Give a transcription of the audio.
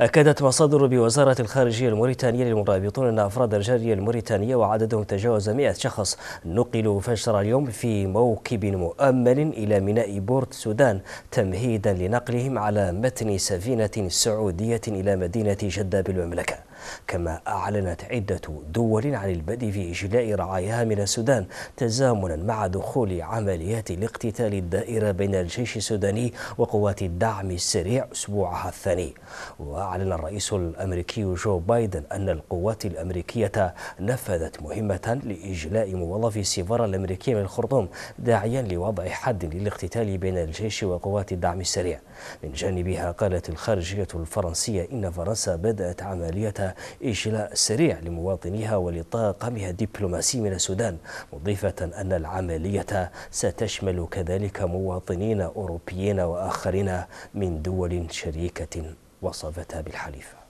أكدت مصادر بوزارة الخارجية الموريتانية للمرابطون أن أفراد الجالية الموريتانية وعددهم تجاوز 100 شخص نقلوا فجر اليوم في موكب مؤمن إلى ميناء بورت سودان تمهيدا لنقلهم على متن سفينة سعودية إلى مدينة جدة بالمملكة كما أعلنت عدة دول عن البدء في إجلاء رعاياها من السودان تزامنا مع دخول عمليات الاقتتال الدائرة بين الجيش السوداني وقوات الدعم السريع أسبوعها الثاني وأعلن الرئيس الأمريكي جو بايدن أن القوات الأمريكية نفذت مهمة لإجلاء موظفي السفارة الأمريكية من الخرطوم داعيا لوضع حد للاقتتال بين الجيش وقوات الدعم السريع من جانبها قالت الخارجية الفرنسية إن فرنسا بدأت عملية إجلاء سريع لمواطنيها ولطاقمها الدبلوماسي من السودان مضيفة أن العملية ستشمل كذلك مواطنين أوروبيين وآخرين من دول شريكة وصفتها بالحليفة